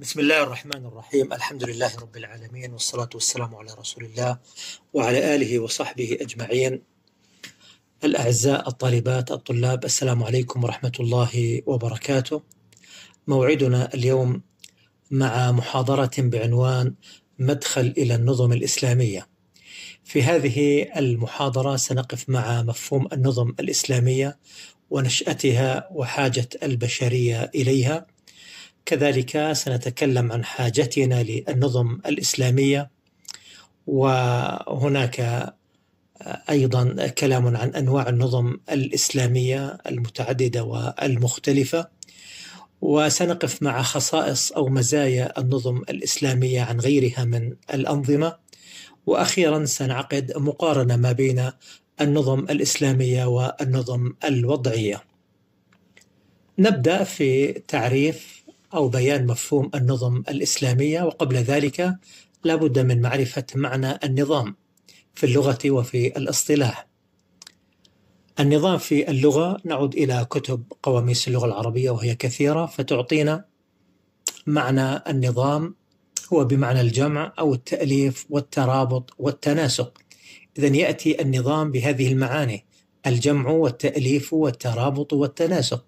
بسم الله الرحمن الرحيم الحمد لله رب العالمين والصلاة والسلام على رسول الله وعلى آله وصحبه أجمعين الأعزاء الطالبات الطلاب السلام عليكم ورحمة الله وبركاته موعدنا اليوم مع محاضرة بعنوان مدخل إلى النظم الإسلامية في هذه المحاضرة سنقف مع مفهوم النظم الإسلامية ونشأتها وحاجة البشرية إليها كذلك سنتكلم عن حاجتنا للنظم الاسلاميه وهناك ايضا كلام عن انواع النظم الاسلاميه المتعدده والمختلفه وسنقف مع خصائص او مزايا النظم الاسلاميه عن غيرها من الانظمه واخيرا سنعقد مقارنه ما بين النظم الاسلاميه والنظم الوضعيه نبدا في تعريف أو بيان مفهوم النظم الإسلامية وقبل ذلك لا بد من معرفة معنى النظام في اللغة وفي الاصطلاح النظام في اللغة نعود إلى كتب قواميس اللغة العربية وهي كثيرة فتعطينا معنى النظام هو بمعنى الجمع أو التأليف والترابط والتناسق إذا يأتي النظام بهذه المعاني الجمع والتأليف والترابط والتناسق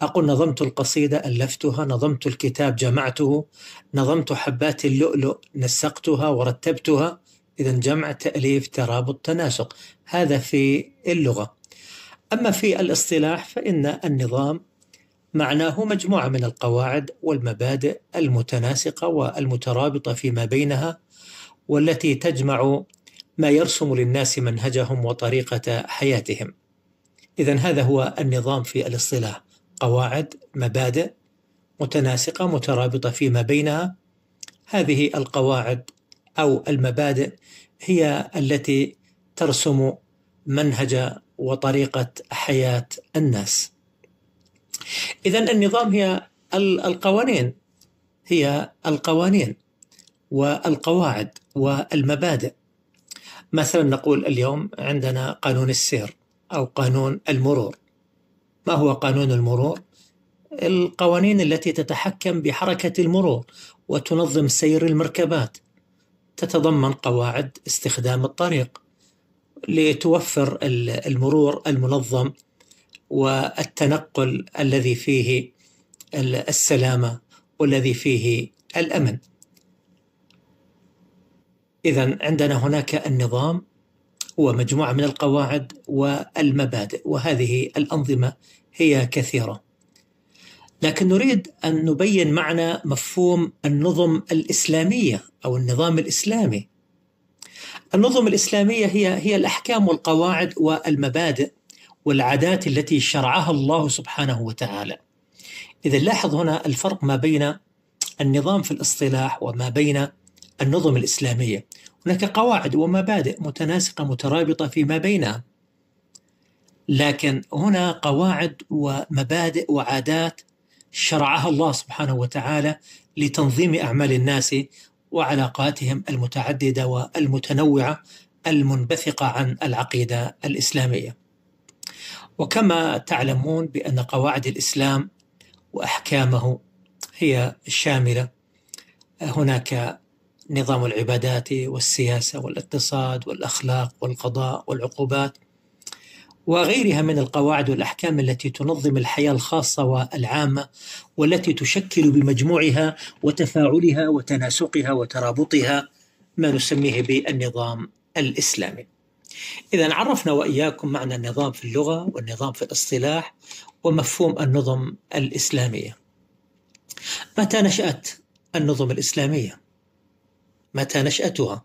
أقول نظمت القصيدة ألفتها نظمت الكتاب جمعته نظمت حبات اللؤلؤ نسقتها ورتبتها إذا جمع تأليف ترابط تناسق هذا في اللغة أما في الاصطلاح فإن النظام معناه مجموعة من القواعد والمبادئ المتناسقة والمترابطة فيما بينها والتي تجمع ما يرسم للناس منهجهم وطريقة حياتهم. إذا هذا هو النظام في الاصطلاح، قواعد، مبادئ متناسقة مترابطة فيما بينها. هذه القواعد أو المبادئ هي التي ترسم منهج وطريقة حياة الناس. إذا النظام هي القوانين هي القوانين والقواعد والمبادئ مثلا نقول اليوم عندنا قانون السير أو قانون المرور ما هو قانون المرور؟ القوانين التي تتحكم بحركة المرور وتنظم سير المركبات تتضمن قواعد استخدام الطريق لتوفر المرور المنظم والتنقل الذي فيه السلامة والذي فيه الأمن إذا عندنا هناك النظام ومجموعة من القواعد والمبادئ وهذه الأنظمة هي كثيرة لكن نريد أن نبين معنى مفهوم النظم الإسلامية أو النظام الإسلامي النظم الإسلامية هي هي الأحكام والقواعد والمبادئ والعادات التي شرعها الله سبحانه وتعالى إذا لاحظ هنا الفرق ما بين النظام في الاصطلاح وما بين النظم الإسلامية هناك قواعد ومبادئ متناسقة مترابطة فيما بينها لكن هنا قواعد ومبادئ وعادات شرعها الله سبحانه وتعالى لتنظيم أعمال الناس وعلاقاتهم المتعددة والمتنوعة المنبثقة عن العقيدة الإسلامية وكما تعلمون بأن قواعد الإسلام وأحكامه هي شاملة هناك نظام العبادات والسياسة والاقتصاد والأخلاق والقضاء والعقوبات وغيرها من القواعد والأحكام التي تنظم الحياة الخاصة والعامة والتي تشكل بمجموعها وتفاعلها وتناسقها وترابطها ما نسميه بالنظام الإسلامي إذا عرفنا وإياكم معنى النظام في اللغة والنظام في الاصطلاح ومفهوم النظم الإسلامية متى نشأت النظم الإسلامية؟ متى نشأتها؟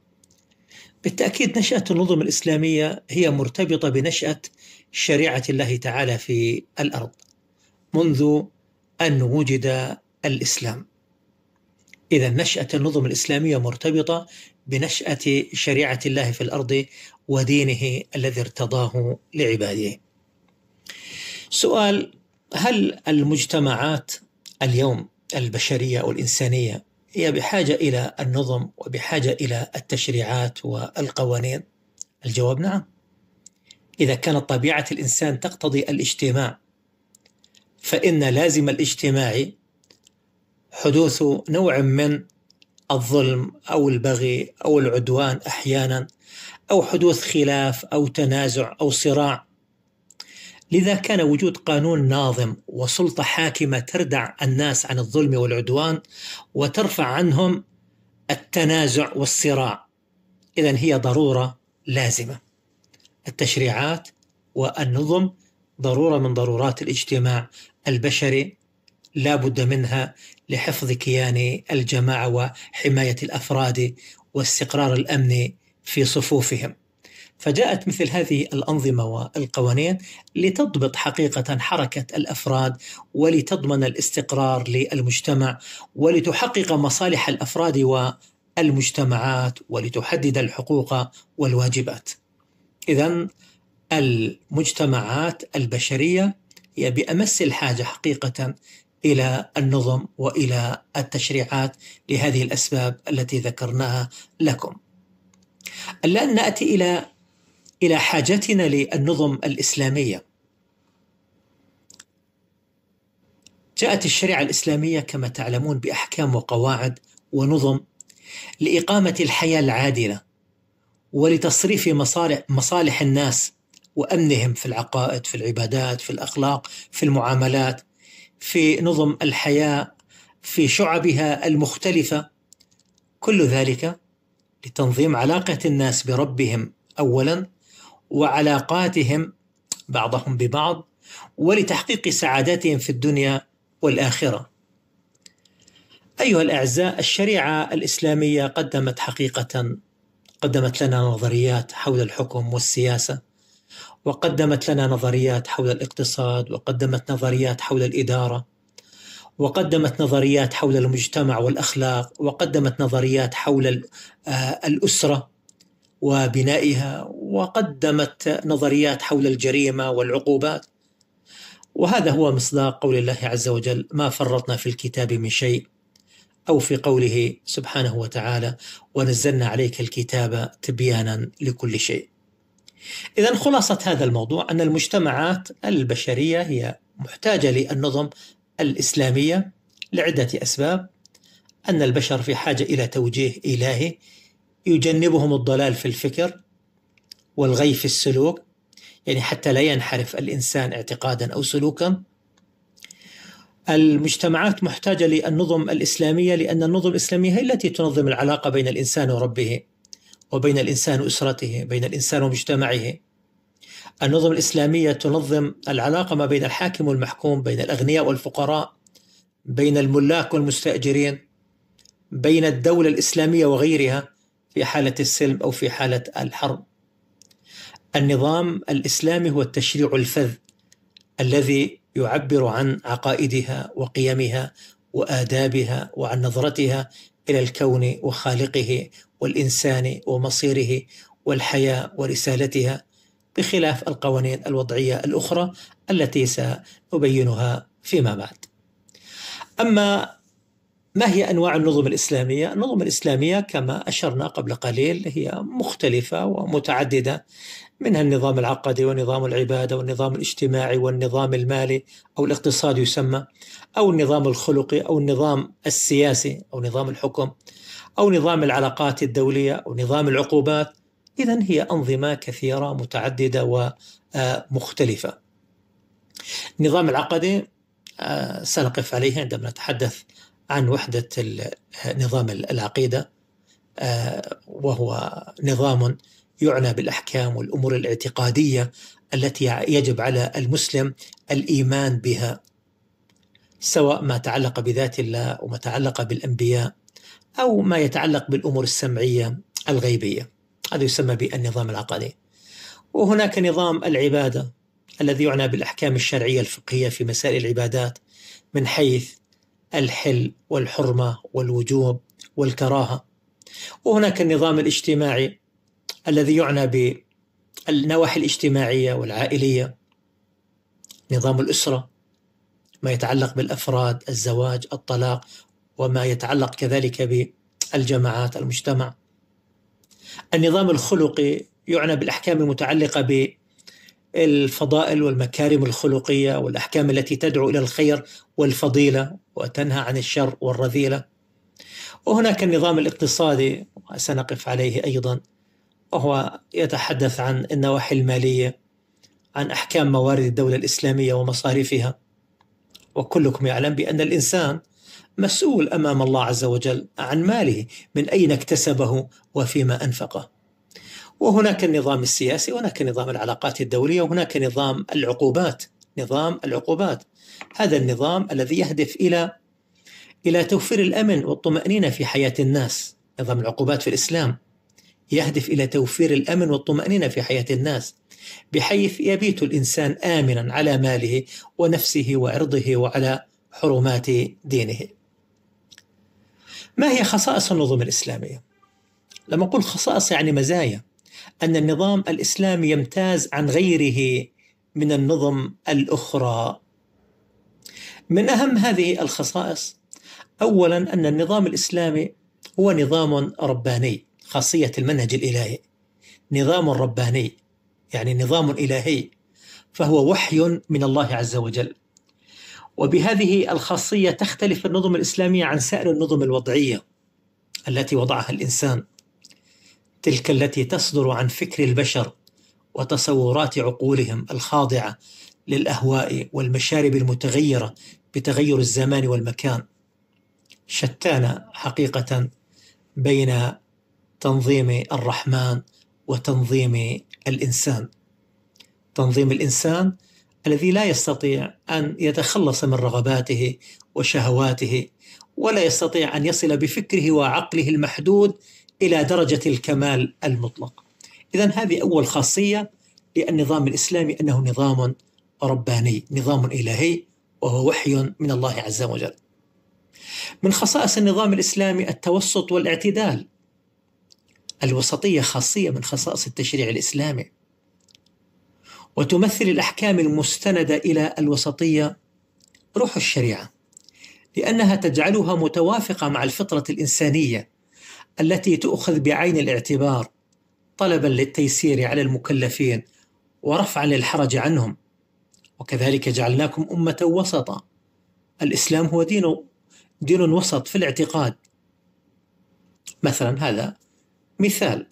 بالتأكيد نشأة النظم الإسلامية هي مرتبطة بنشأة شريعة الله تعالى في الأرض منذ أن وجد الإسلام. إذا نشأة النظم الإسلامية مرتبطة بنشأة شريعة الله في الأرض ودينه الذي ارتضاه لعباده. سؤال هل المجتمعات اليوم البشرية أو الإنسانية هي بحاجة إلى النظم وبحاجة إلى التشريعات والقوانين؟ الجواب نعم. إذا كانت طبيعة الإنسان تقتضي الاجتماع فإن لازم الاجتماع حدوث نوع من الظلم أو البغي أو العدوان أحيانا أو حدوث خلاف أو تنازع أو صراع لذا كان وجود قانون ناظم وسلطة حاكمة تردع الناس عن الظلم والعدوان وترفع عنهم التنازع والصراع إذا هي ضرورة لازمة التشريعات والنظم ضرورة من ضرورات الاجتماع البشري لا بد منها لحفظ كيان الجماعة وحماية الأفراد واستقرار الأمن في صفوفهم فجاءت مثل هذه الانظمه والقوانين لتضبط حقيقه حركه الافراد ولتضمن الاستقرار للمجتمع ولتحقق مصالح الافراد والمجتمعات ولتحدد الحقوق والواجبات. اذا المجتمعات البشريه هي بامس الحاجه حقيقه الى النظم والى التشريعات لهذه الاسباب التي ذكرناها لكم. الان ناتي الى الى حاجتنا للنظم الاسلاميه جاءت الشريعه الاسلاميه كما تعلمون باحكام وقواعد ونظم لاقامه الحياه العادله ولتصريف مصالح مصالح الناس وامنهم في العقائد في العبادات في الاخلاق في المعاملات في نظم الحياه في شعبها المختلفه كل ذلك لتنظيم علاقه الناس بربهم اولا وعلاقاتهم بعضهم ببعض ولتحقيق سعادتهم في الدنيا والاخره. ايها الاعزاء الشريعه الاسلاميه قدمت حقيقه قدمت لنا نظريات حول الحكم والسياسه وقدمت لنا نظريات حول الاقتصاد وقدمت نظريات حول الاداره وقدمت نظريات حول المجتمع والاخلاق وقدمت نظريات حول آه، الاسره وبنائها وقدمت نظريات حول الجريمه والعقوبات وهذا هو مصداق قول الله عز وجل ما فرطنا في الكتاب من شيء او في قوله سبحانه وتعالى ونزلنا عليك الكتاب تبيانا لكل شيء اذا خلاصه هذا الموضوع ان المجتمعات البشريه هي محتاجه للنظم الاسلاميه لعده اسباب ان البشر في حاجه الى توجيه الهي يجنبهم الضلال في الفكر والغي في السلوك يعني حتى لا ينحرف الإنسان اعتقادا أو سلوكا المجتمعات محتاجة للنظم الإسلامية لأن النظم الإسلامية هي التي تنظم العلاقة بين الإنسان وربه وبين الإنسان وأسرته بين الإنسان ومجتمعه النظم الإسلامية تنظم العلاقة ما بين الحاكم والمحكوم بين الأغنياء والفقراء بين الملاك والمستأجرين بين الدولة الإسلامية وغيرها في حالة السلم أو في حالة الحرب النظام الاسلامي هو التشريع الفذ الذي يعبر عن عقائدها وقيمها وادابها وعن نظرتها الى الكون وخالقه والانسان ومصيره والحياه ورسالتها بخلاف القوانين الوضعيه الاخرى التي سنبينها فيما بعد. اما ما هي انواع النظم الاسلاميه؟ النظم الاسلاميه كما اشرنا قبل قليل هي مختلفه ومتعدده منها النظام العقدي ونظام العباده والنظام الاجتماعي والنظام المالي او الاقتصادي يسمى او النظام الخلقي او النظام السياسي او نظام الحكم او نظام العلاقات الدوليه او نظام العقوبات اذا هي انظمه كثيره متعدده ومختلفه. النظام العقدي آه، سنقف عليه عندما نتحدث عن وحدة نظام العقيدة آه، وهو نظام يعنى بالأحكام والأمور الاعتقادية التي يجب على المسلم الإيمان بها سواء ما تعلق بذات الله وما تعلق بالأنبياء أو ما يتعلق بالأمور السمعية الغيبية هذا يسمى بالنظام العقلي وهناك نظام العبادة الذي يعنى بالأحكام الشرعية الفقهية في مسائل العبادات من حيث الحل والحرمه والوجوب والكراهه وهناك النظام الاجتماعي الذي يعنى بالنواحي الاجتماعيه والعائليه نظام الاسره ما يتعلق بالافراد الزواج الطلاق وما يتعلق كذلك بالجماعات المجتمع النظام الخلقي يعنى بالاحكام المتعلقه الفضائل والمكارم الخلقيه والاحكام التي تدعو الى الخير والفضيله وتنهى عن الشر والرذيله وهناك النظام الاقتصادي سنقف عليه ايضا وهو يتحدث عن النواحي الماليه عن احكام موارد الدوله الاسلاميه ومصاريفها وكلكم يعلم بان الانسان مسؤول امام الله عز وجل عن ماله من اين اكتسبه وفيما انفقه وهناك النظام السياسي وهناك نظام العلاقات الدولية وهناك نظام العقوبات نظام العقوبات هذا النظام الذي يهدف إلى إلى توفير الأمن والطمأنينة في حياة الناس نظام العقوبات في الإسلام يهدف إلى توفير الأمن والطمأنينة في حياة الناس بحيث يبيت الإنسان آمنا على ماله ونفسه وعرضه وعلى حرمات دينه ما هي خصائص النظم الإسلامية؟ لما أقول خصائص يعني مزايا ان النظام الاسلامي يمتاز عن غيره من النظم الاخرى. من اهم هذه الخصائص اولا ان النظام الاسلامي هو نظام رباني، خاصيه المنهج الالهي. نظام رباني يعني نظام الهي فهو وحي من الله عز وجل. وبهذه الخاصيه تختلف النظم الاسلاميه عن سائر النظم الوضعيه التي وضعها الانسان. تلك التي تصدر عن فكر البشر وتصورات عقولهم الخاضعه للاهواء والمشارب المتغيره بتغير الزمان والمكان شتان حقيقه بين تنظيم الرحمن وتنظيم الانسان تنظيم الانسان الذي لا يستطيع ان يتخلص من رغباته وشهواته ولا يستطيع ان يصل بفكره وعقله المحدود الى درجه الكمال المطلق. اذا هذه اول خاصيه للنظام الاسلامي انه نظام رباني، نظام الهي وهو وحي من الله عز وجل. من خصائص النظام الاسلامي التوسط والاعتدال. الوسطيه خاصيه من خصائص التشريع الاسلامي. وتمثل الاحكام المستنده الى الوسطيه روح الشريعه لانها تجعلها متوافقه مع الفطره الانسانيه التي تؤخذ بعين الاعتبار طلبا للتيسير على المكلفين ورفعا للحرج عنهم وكذلك جعلناكم أمة وسطا الإسلام هو دين دين وسط في الاعتقاد مثلا هذا مثال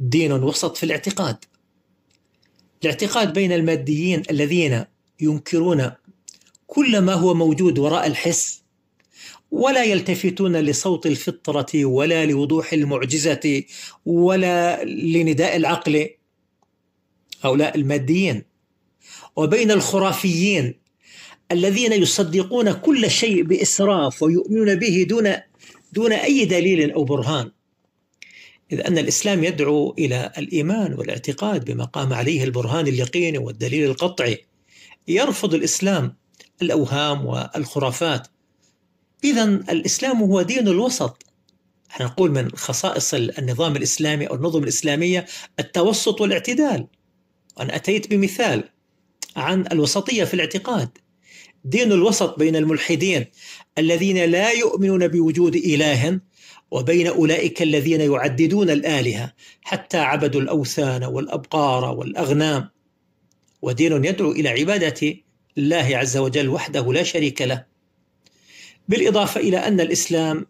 دين وسط في الاعتقاد الاعتقاد بين الماديين الذين ينكرون كل ما هو موجود وراء الحس ولا يلتفتون لصوت الفطره ولا لوضوح المعجزه ولا لنداء العقل هؤلاء الماديين وبين الخرافيين الذين يصدقون كل شيء باسراف ويؤمنون به دون دون اي دليل او برهان إذ أن الإسلام يدعو إلى الإيمان والاعتقاد بما قام عليه البرهان اليقيني والدليل القطعي يرفض الإسلام الأوهام والخرافات إذا الإسلام هو دين الوسط احنا نقول من خصائص النظام الإسلامي أو النظم الإسلامية التوسط والاعتدال أنا أتيت بمثال عن الوسطية في الاعتقاد دين الوسط بين الملحدين الذين لا يؤمنون بوجود إله وبين أولئك الذين يعددون الآلهة حتى عبدوا الأوثان والأبقار والأغنام ودين يدعو إلى عبادة الله عز وجل وحده لا شريك له بالإضافة إلى أن الإسلام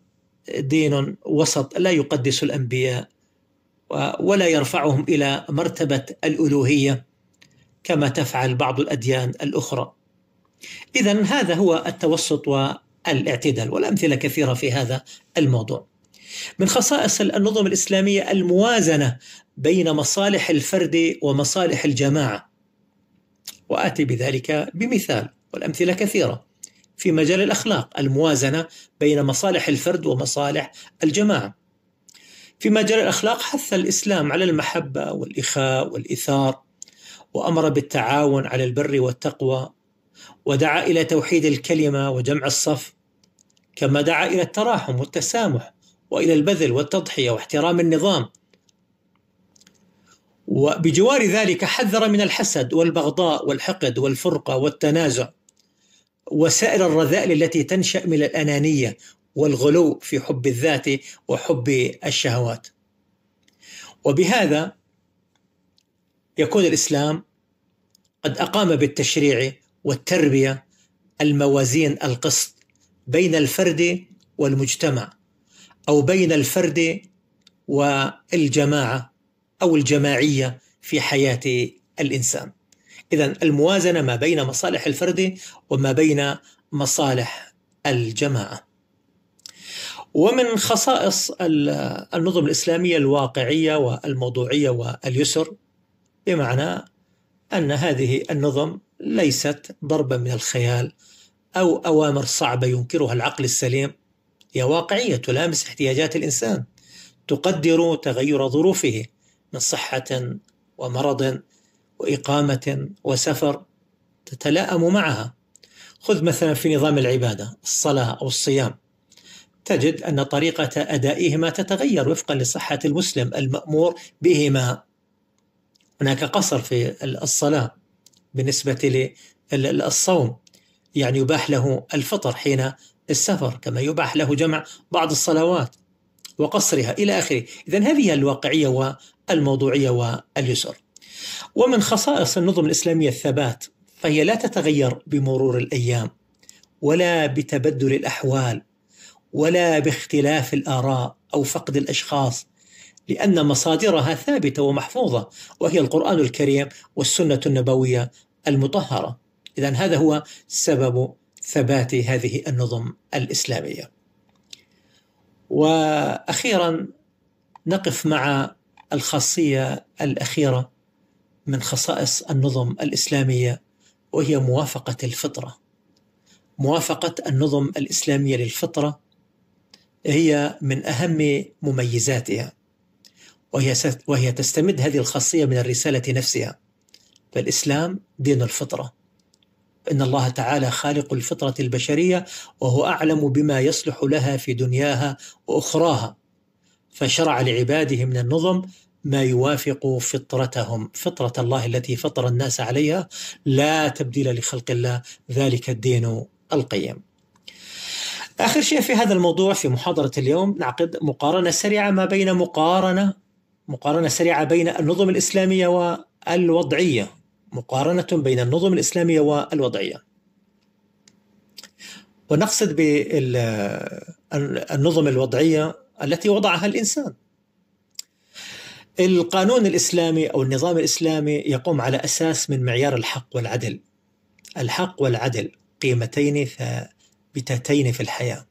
دين وسط لا يقدس الأنبياء ولا يرفعهم إلى مرتبة الألوهية كما تفعل بعض الأديان الأخرى إذا هذا هو التوسط والاعتدال والأمثلة كثيرة في هذا الموضوع من خصائص النظم الإسلامية الموازنة بين مصالح الفرد ومصالح الجماعة وآتي بذلك بمثال والأمثلة كثيرة في مجال الاخلاق الموازنه بين مصالح الفرد ومصالح الجماعه. في مجال الاخلاق حث الاسلام على المحبه والاخاء والايثار وامر بالتعاون على البر والتقوى ودعا الى توحيد الكلمه وجمع الصف كما دعا الى التراحم والتسامح والى البذل والتضحيه واحترام النظام وبجوار ذلك حذر من الحسد والبغضاء والحقد والفرقه والتنازع وسائل الرذائل التي تنشا من الانانيه والغلو في حب الذات وحب الشهوات. وبهذا يكون الاسلام قد اقام بالتشريع والتربيه الموازين القسط بين الفرد والمجتمع او بين الفرد والجماعه او الجماعيه في حياه الانسان. إذا الموازنة ما بين مصالح الفرد وما بين مصالح الجماعة. ومن خصائص النظم الإسلامية الواقعية والموضوعية واليسر بمعنى أن هذه النظم ليست ضربا من الخيال أو أوامر صعبة ينكرها العقل السليم هي واقعية تلامس احتياجات الإنسان تقدر تغير ظروفه من صحة ومرض وإقامة وسفر تتلائم معها خذ مثلا في نظام العبادة الصلاة أو الصيام تجد أن طريقة أدائهما تتغير وفقا لصحة المسلم المأمور بهما هناك قصر في الصلاة بالنسبة للصوم يعني يباح له الفطر حين السفر كما يباح له جمع بعض الصلوات وقصرها إلى آخره إذا هذه الواقعية والموضوعية واليسر ومن خصائص النظم الاسلاميه الثبات فهي لا تتغير بمرور الايام ولا بتبدل الاحوال ولا باختلاف الاراء او فقد الاشخاص لان مصادرها ثابته ومحفوظه وهي القران الكريم والسنه النبويه المطهره اذا هذا هو سبب ثبات هذه النظم الاسلاميه واخيرا نقف مع الخاصيه الاخيره من خصائص النظم الاسلاميه وهي موافقه الفطره. موافقه النظم الاسلاميه للفطره هي من اهم مميزاتها وهي وهي تستمد هذه الخاصيه من الرساله نفسها. فالاسلام دين الفطره. ان الله تعالى خالق الفطره البشريه وهو اعلم بما يصلح لها في دنياها واخراها. فشرع لعباده من النظم ما يوافق فطرتهم فطرة الله التي فطر الناس عليها لا تبديل لخلق الله ذلك الدين القيم آخر شيء في هذا الموضوع في محاضرة اليوم نعقد مقارنة سريعة ما بين مقارنة مقارنة سريعة بين النظم الإسلامية والوضعية مقارنة بين النظم الإسلامية والوضعية ونقصد بالنظم الوضعية التي وضعها الإنسان القانون الاسلامي او النظام الاسلامي يقوم على اساس من معيار الحق والعدل. الحق والعدل قيمتين ثابتتين في الحياه.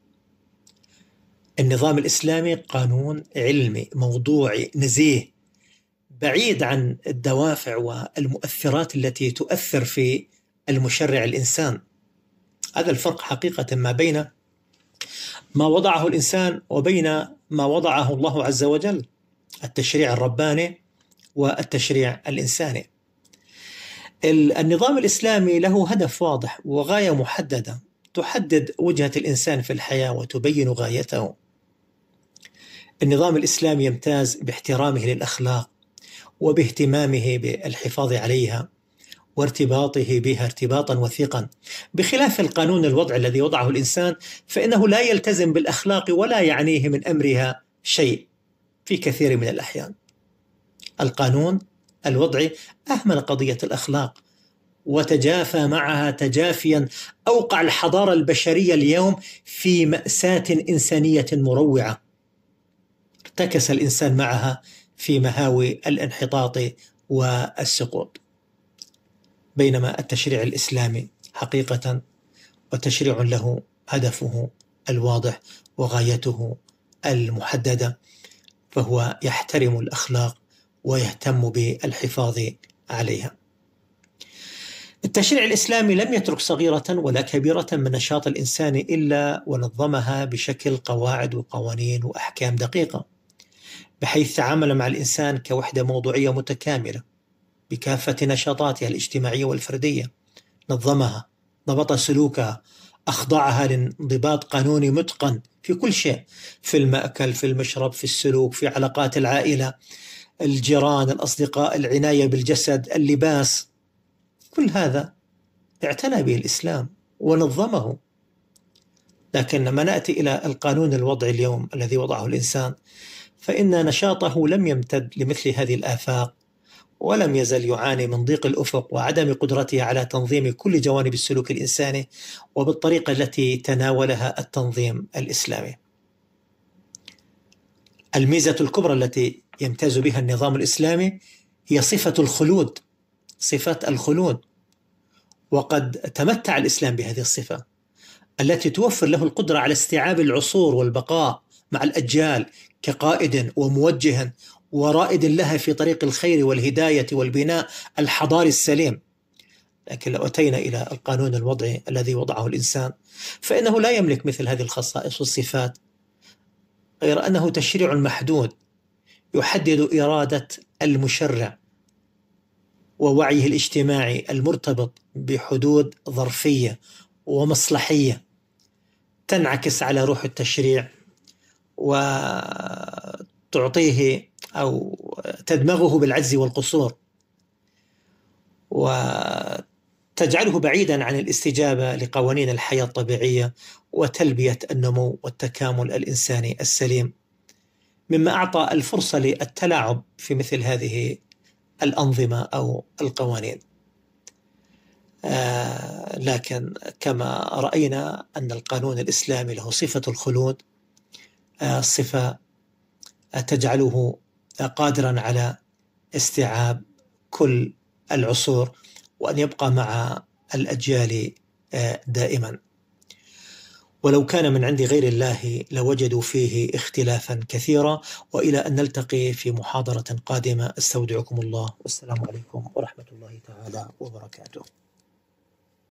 النظام الاسلامي قانون علمي موضوعي نزيه بعيد عن الدوافع والمؤثرات التي تؤثر في المشرع الانسان. هذا الفرق حقيقه ما بين ما وضعه الانسان وبين ما وضعه الله عز وجل. التشريع الرباني والتشريع الانساني. النظام الاسلامي له هدف واضح وغايه محدده تحدد وجهه الانسان في الحياه وتبين غايته. النظام الاسلامي يمتاز باحترامه للاخلاق وباهتمامه بالحفاظ عليها وارتباطه بها ارتباطا وثيقا بخلاف القانون الوضع الذي وضعه الانسان فانه لا يلتزم بالاخلاق ولا يعنيه من امرها شيء في كثير من الأحيان القانون الوضعي أهمل قضية الأخلاق وتجافى معها تجافيا أوقع الحضارة البشرية اليوم في مأساة إنسانية مروعة ارتكس الإنسان معها في مهاوي الانحطاط والسقوط بينما التشريع الإسلامي حقيقة وتشريع له هدفه الواضح وغايته المحدده فهو يحترم الاخلاق ويهتم بالحفاظ عليها. التشريع الاسلامي لم يترك صغيره ولا كبيره من نشاط الانسان الا ونظمها بشكل قواعد وقوانين واحكام دقيقه. بحيث تعامل مع الانسان كوحده موضوعيه متكامله بكافه نشاطاتها الاجتماعيه والفرديه. نظمها، ضبط سلوكها، أخضعها لانضباط قانوني متقن في كل شيء في المأكل في المشرب في السلوك في علاقات العائلة الجيران الأصدقاء العناية بالجسد اللباس كل هذا اعتنى به الإسلام ونظمه لكن لما نأتي إلى القانون الوضعي اليوم الذي وضعه الإنسان فإن نشاطه لم يمتد لمثل هذه الآفاق ولم يزل يعاني من ضيق الافق وعدم قدرته على تنظيم كل جوانب السلوك الانساني وبالطريقه التي تناولها التنظيم الاسلامي. الميزه الكبرى التي يمتاز بها النظام الاسلامي هي صفه الخلود صفه الخلود وقد تمتع الاسلام بهذه الصفه التي توفر له القدره على استيعاب العصور والبقاء مع الاجيال كقائد وموجه ورائد لها في طريق الخير والهدايه والبناء الحضاري السليم. لكن لو اتينا الى القانون الوضعي الذي وضعه الانسان فانه لا يملك مثل هذه الخصائص والصفات غير انه تشريع محدود يحدد اراده المشرع ووعيه الاجتماعي المرتبط بحدود ظرفيه ومصلحيه تنعكس على روح التشريع و تعطيه أو تدمغه بالعجز والقصور وتجعله بعيدا عن الاستجابة لقوانين الحياة الطبيعية وتلبية النمو والتكامل الإنساني السليم مما أعطى الفرصة للتلاعب في مثل هذه الأنظمة أو القوانين آه، لكن كما رأينا أن القانون الإسلامي له صفة الخلود آه، صفة تجعله قادرا على استيعاب كل العصور وان يبقى مع الاجيال آه، دائما. ولو كان من عند غير الله لوجدوا فيه اختلافا كثيرا والى ان نلتقي في محاضره قادمه استودعكم الله والسلام عليكم ورحمه الله تعالى وبركاته.